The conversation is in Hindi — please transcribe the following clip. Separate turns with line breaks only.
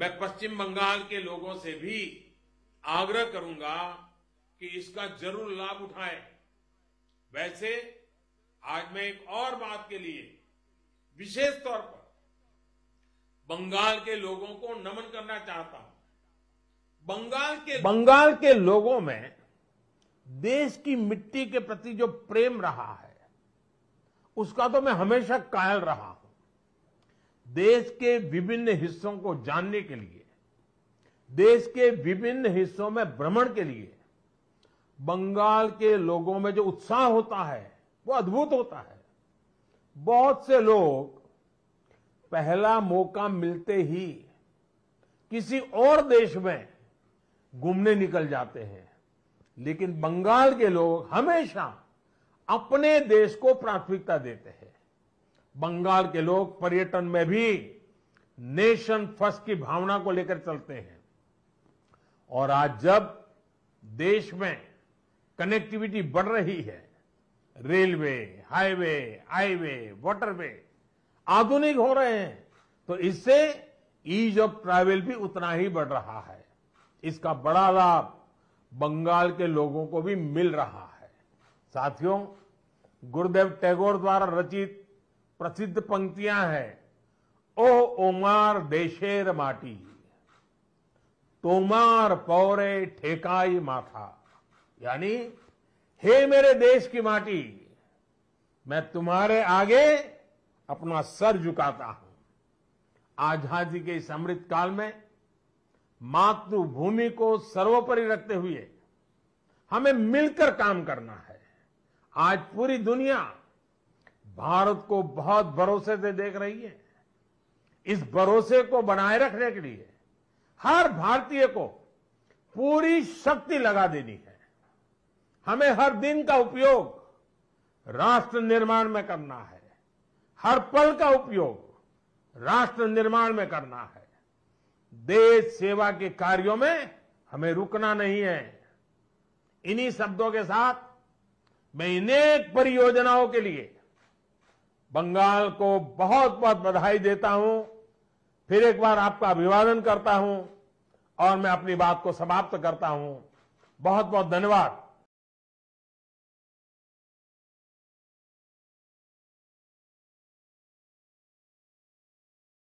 मैं पश्चिम बंगाल के लोगों से भी आग्रह करूंगा कि इसका जरूर लाभ उठाएं। वैसे आज मैं एक और बात के लिए विशेष तौर पर बंगाल के लोगों को नमन करना चाहता हूं बंगाल के बंगाल के लोगों में देश की मिट्टी के प्रति जो प्रेम रहा है उसका तो मैं हमेशा कायल रहा हूं देश के विभिन्न हिस्सों को जानने के लिए देश के विभिन्न हिस्सों में भ्रमण के लिए बंगाल के लोगों में जो उत्साह होता है वो अद्भुत होता है बहुत से लोग पहला मौका मिलते ही किसी और देश में घूमने निकल जाते हैं लेकिन बंगाल के लोग हमेशा अपने देश को प्राथमिकता देते हैं बंगाल के लोग पर्यटन में भी नेशन फर्स्ट की भावना को लेकर चलते हैं और आज जब देश में कनेक्टिविटी बढ़ रही है रेलवे हाईवे हाईवे वाटरवे आधुनिक हो रहे हैं तो इससे ईज ऑफ ट्रैवल भी उतना ही बढ़ रहा है इसका बड़ा लाभ बंगाल के लोगों को भी मिल रहा है साथियों गुरुदेव टैगोर द्वारा रचित प्रसिद्ध पंक्तियां हैं ओ ओमार देशेर माटी तोमार पौरे ठेकाई माथा यानी हे मेरे देश की माटी मैं तुम्हारे आगे अपना सर झुकाता हूं आजादी के इस अमृत काल में मातृभूमि को सर्वोपरि रखते हुए हमें मिलकर काम करना है आज पूरी दुनिया भारत को बहुत भरोसे से देख रही है इस भरोसे को बनाए रखने के लिए हर भारतीय को पूरी शक्ति लगा देनी है हमें हर दिन का उपयोग राष्ट्र निर्माण में करना है हर पल का उपयोग राष्ट्र निर्माण में करना है देश सेवा के कार्यों में हमें रुकना नहीं है इन्हीं शब्दों के साथ मैं अनेक परियोजनाओं के लिए बंगाल को बहुत बहुत बधाई देता हूं फिर एक बार आपका अभिवादन करता हूं और मैं अपनी बात को समाप्त करता हूं बहुत बहुत धन्यवाद